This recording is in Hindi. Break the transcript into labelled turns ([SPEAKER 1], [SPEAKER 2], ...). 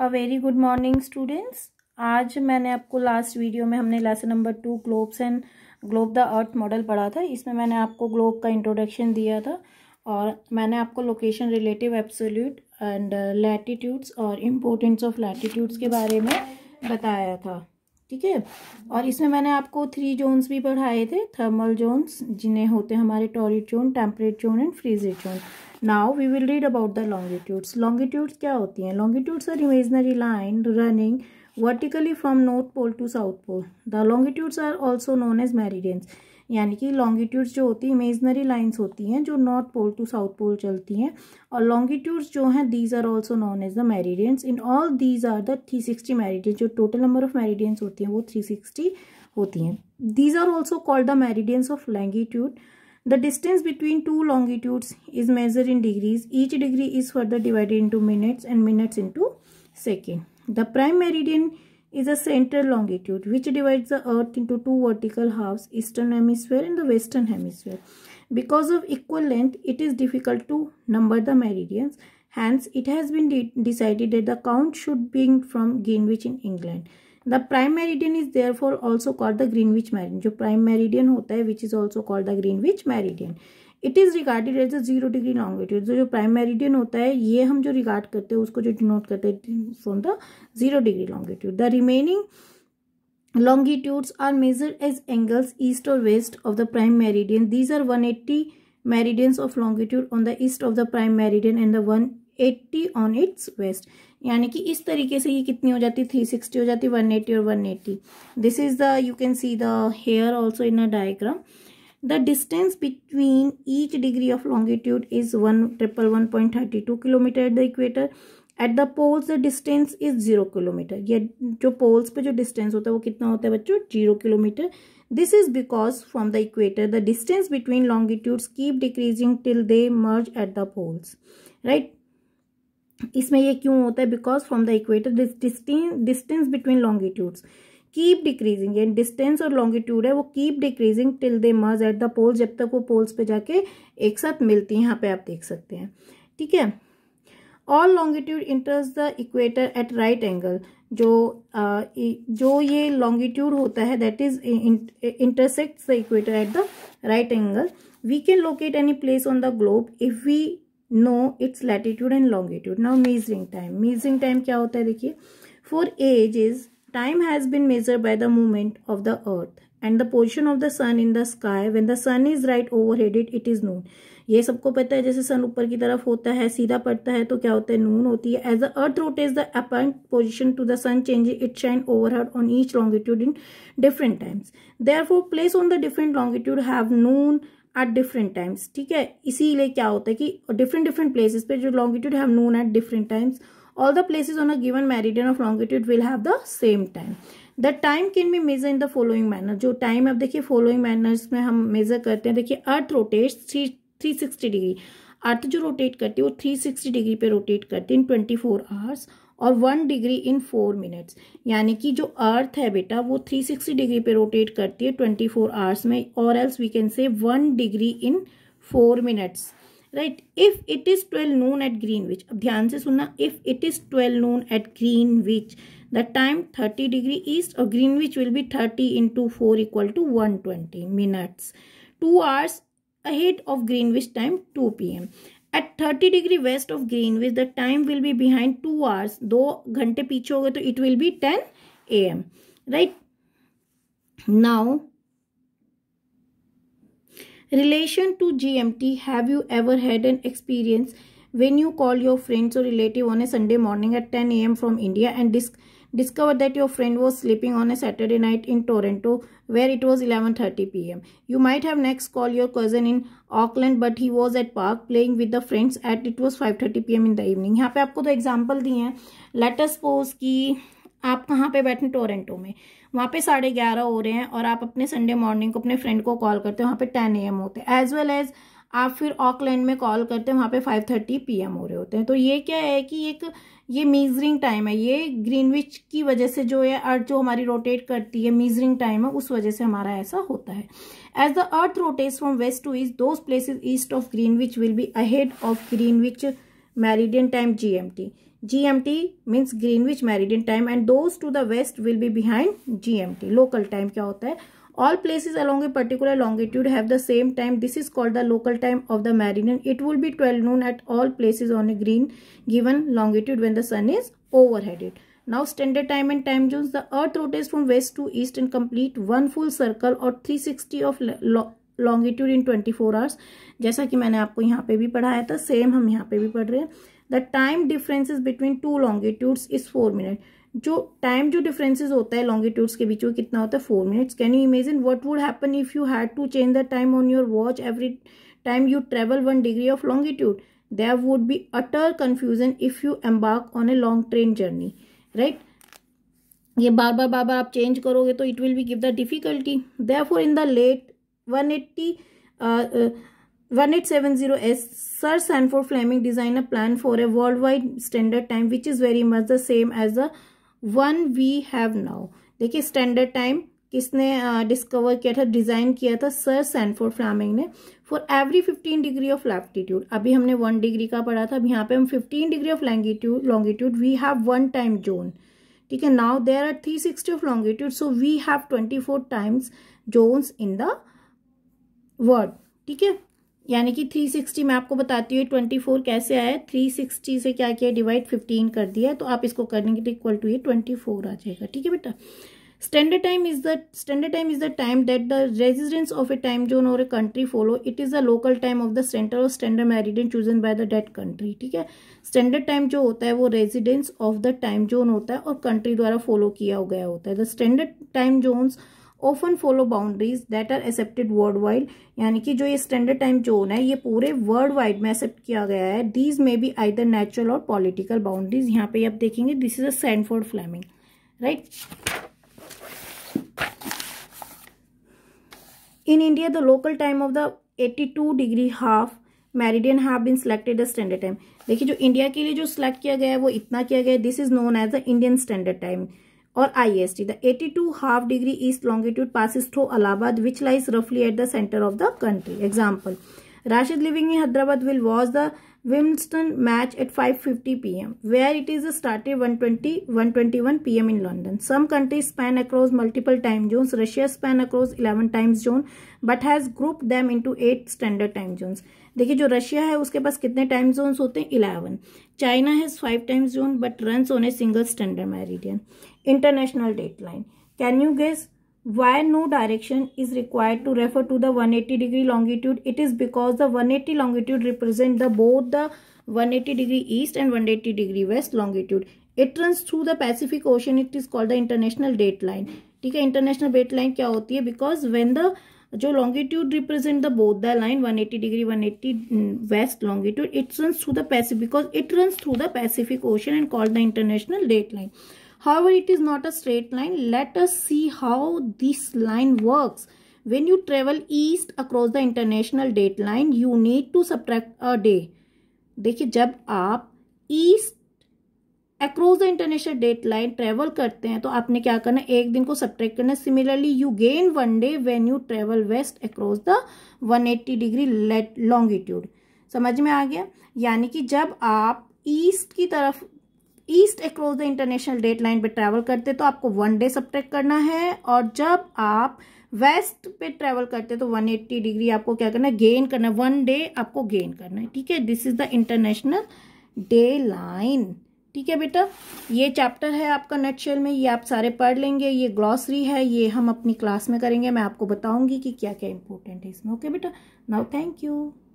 [SPEAKER 1] अ वेरी गुड मॉर्निंग स्टूडेंट्स आज मैंने आपको लास्ट वीडियो में हमने lesson number two globes and globe the earth model पढ़ा था इसमें मैंने आपको ग्लोब का इंट्रोडक्शन दिया था और मैंने आपको location relative absolute and latitudes और इम्पोर्टेंस ऑफ लैटिट्यूड्स के बारे में बताया था ठीक है और इसमें मैंने आपको थ्री जोन्स भी पढ़ाए थे थर्मल जोन्स जिन्हें होते हैं हमारे torrid zone temperate zone and frigid zone now we will read about the longitudes longitudes क्या होती हैं longitudes are imaginary line running vertically from north pole to south pole the longitudes are also known as meridians यानी कि लॉन्गिट्यूड्स जो होती है इमेजनरी लाइन्स होती हैं जो north pole to south pole चलती हैं और लॉन्गिट्यूड्स जो हैं these are also known as the meridians in all these are the three sixty meridians जो टोटल नंबर ऑफ मेरीडियंस होती हैं वो थ्री सिक्सटी होती हैं these are also called the meridians of longitude the distance between two longitudes is measure in degrees each degree is further divided into minutes and minutes into second the prime meridian is a central longitude which divides the earth into two vertical halves eastern hemisphere and the western hemisphere because of equal length it is difficult to number the meridians hence it has been de decided that the count should be from greenwich in england the prime meridian is therefore also called the greenwich meridian jo prime meridian hota hai which is also called the greenwich meridian it is regarded as a zero degree longitude जो प्राइम मेरिडियन होता है ये हम जो रिगार्ड करते हैं उसको जो डिनोट करते हैं from the zero degree longitude the remaining longitudes are measure as angles east और west of the prime meridian these are one eighty meridians of longitude on the east of the prime meridian and the one eighty on its west यानी कि इस तरीके से ये कितनी हो जाती थ्री सिक्सटी हो जाती वन एट्टी और one eighty this is the you can see the here also in a diagram The distance between each degree of longitude is one km at the equator. At the poles the distance is zero kilometre ये जो पोल्स पे जो डिस्टेंस होता है वो कितना होता है बच्चों zero kilometre this is because from the equator the distance between longitudes keep decreasing till they merge at the poles right इसमें ये क्यों होता है because from the equator distance between longitudes keep decreasing and distance और लॉन्गिट्यूड है वो keep decreasing till they merge at the pole जब तक वो पोल्स पे जाके एक साथ मिलती हैं यहाँ पे आप देख सकते हैं ठीक है all longitude intersect the equator at right angle जो आ, जो ये लॉन्गिट्यूड होता है that is intersect the equator at the right angle we can locate any place on the globe if we know its latitude and longitude now measuring time measuring time क्या होता है देखिए for as is Time has been measured by the movement of the earth and the position of the sun in the sky when the sun is right over headed it is noon ये सबको पता है जैसे सन ऊपर की तरफ होता है सीधा पड़ता है तो क्या होता है नून होती है as the earth rotates the apparent position to the sun change it shine overhead on each longitude in different times therefore place on the different longitude have noon at different times ठीक है इसीलिए क्या होता है कि डिफरेंट डिफरेंट प्लेसेस पे जो longitude have noon at different times all the places on a given meridian of longitude will have the same time the time can be measure in the following manner जो टाइम अब देखिए फॉलोइंग मैनर्स में हम मेजर करते हैं देखिए earth rotate three three sixty degree earth जो रोटेट करती है वो थ्री सिक्सटी डिग्री पे रोटेट करती है इन ट्वेंटी फोर आवर्स और one degree in four minutes यानी कि जो अर्थ है बेटा वो थ्री सिक्सटी डिग्री पे रोटेट करती है ट्वेंटी फोर आवर्स में और else we can say one degree in four minutes right if it is twelve noon at green विच अब ध्यान से सुनना if it is twelve noon at Greenwich the time thirty degree east और Greenwich will be thirty into four equal to one twenty minutes two hours ahead of Greenwich time two P M at thirty degree west of Greenwich the time will be behind two hours दो घंटे पीछे हो गए तो it will be ten A M right now relation to GMT, have you ever had an experience when you call your friends or relative on a Sunday morning at 10 a.m. from India and disc discover that your friend was sleeping on a Saturday night in Toronto where it was 11.30 p.m. You might have next call your cousin in Auckland but he was at park playing with the friends at it was 5.30 p.m. in the evening. यहाँ पे आपको तो example दिए हैं. Let us suppose कि आप कहाँ पे बैठे टोरेंटो में वहाँ पे साढ़े ग्यारह हो रहे हैं और आप अपने संडे मॉर्निंग को अपने फ्रेंड को कॉल करते हो वहाँ पे टेन ए एम होते हैं एज वेल एज आप फिर ऑकलैंड में कॉल करते हैं वहाँ पे फाइव थर्टी पी एम हो रहे होते हैं तो ये क्या है कि एक ये मीजरिंग टाइम है ये ग्रीनविच की वजह से जो है अर्थ जो हमारी रोटेट करती है मीजरिंग टाइम है उस वजह से हमारा ऐसा होता है as the earth rotates from west to east those places east of Greenwich will be ahead of Greenwich meridian time GMT. GMT means Greenwich meridian time and those to the west will be behind GMT. Local time क्या होता all places along a particular longitude have the same time this is called the local time of the meridian it will be 12 noon at all places on a green given longitude when the sun is overheaded now standard time and time zones the earth rotates from west to east and complete one full circle or 360 of longitude in twenty four hours जैसा कि मैंने आपको यहाँ पे भी पढ़ाया था सेम हम यहाँ पे भी पढ़ रहे हैं the time differences between two longitudes is four minute जो टाइम जो डिफरेंसेस होता है लॉन्गिट्यूड्स के बीच में कितना होता है four minutes can you imagine what would happen if you had to change the time on your watch every time you travel one degree of longitude there would be utter confusion if you embark on a long train journey right ये बार बार बार बार आप चेंज करोगे तो it will be give the difficulty there in the late one eighty one eight seven zero s sir Sanford Fleming design a plan for a world wide standard time which is very much the same as the one we have now देखिए स्टैंडर्ड टाइम किसने डिस्कवर uh, किया था डिज़ाइन किया था सर सैनफोर्ड फ्लामिंग ने for every fifteen degree of latitude अभी हमने वन डिग्री का पढ़ा था अब यहाँ पे हम fifteen degree of longitude longitude we have one time zone ठीक है now there are three sixty of longitude so we have twenty four times zones in the world ठीक है यानी कि थ्री सिक्सटी मैं आपको बताती हूँ ट्वेंटी फोर कैसे आया सिक्सटी से क्या किया डिवाइड 15 कर दिया तो आप इसको करने के लिए इक्वल टू ये 24 आ जाएगा ठीक है बेटा standard time is the standard time is the time that the residents of a time zone or a country follow it is the local time of the centre of standard meridian chosen by that डेट कंट्री ठीक है स्टैंडर्ड टाइम जो होता है वो residents of the time zone होता है और कंट्री द्वारा फॉलो किया गया होता है the standard time zones often follow boundaries that are accepted world wide यानी कि जो ये स्टैंडर्ड टाइम जोन है ये पूरे वर्ल्ड वाइड में एक्सेप्ट किया गया है these may be either natural or political boundaries यहाँ पे आप देखेंगे this is a Sanford Fleming right India the local time of the the two degree half meridian have been selected the standard time देखिए जो इंडिया के लिए जो सिलेक्ट किया गया है वो इतना किया गया है this is known as the Indian standard time or IST. The 82 half degree east longitude passes through Allahabad which lies roughly at the center of the country. Example, Rashid living in Hyderabad will watch the Wimbledon match at 5.50 pm where it is started 1:20-1:21 pm in London. Some countries span across multiple time zones. Russia span across 11 time zones but has grouped them into 8 standard time zones. देखिए जो रशिया है उसके पास कितने टाइम जोन्स होते हैं eleven China has five time zone but runs on a single standard meridian international date line can you guess why no direction is required to refer to the one eighty degree longitude it is because the one eighty longitude represent the both the one eighty degree east and one eighty degree west longitude it run through the Pacific Ocean it is called the international date line ठीक है इंटरनेशनल डेट लाइन क्या होती है बिकॉज वेन द जो longitude represent the both the line 180 degree 180 eighty west longitude it runs through the Pacific because it runs through the Pacific Ocean and call the international date line however it is not a straight line let us see how this line works when you travel east across the international date line you need to subtract a day देखिए जब आप east across the international date line travel करते हैं तो आपने क्या करना है एक दिन को सब्ट्रैक्ट करना similarly you gain one day when you travel west across the 180 degree let longitude समझ में आ गया यानी कि जब आप ईस्ट की तरफ east across the international date line पर ट्रैवल करते तो आपको वन डे सब्ट्रैक्ट करना है और जब आप वेस्ट पे ट्रैवल करते तो 180 डिग्री आपको क्या करना है गेन करना है वन डे आपको गेन करना है ठीक है this is the international day line ठीक है बेटा ये चैप्टर है आपका नेट शेल में ये आप सारे पढ़ लेंगे ये ग्लॉसरी है ये हम अपनी क्लास में करेंगे मैं आपको बताऊंगी कि क्या क्या इंपॉर्टेंट है इसमें ओके बेटा नाउ थैंक यू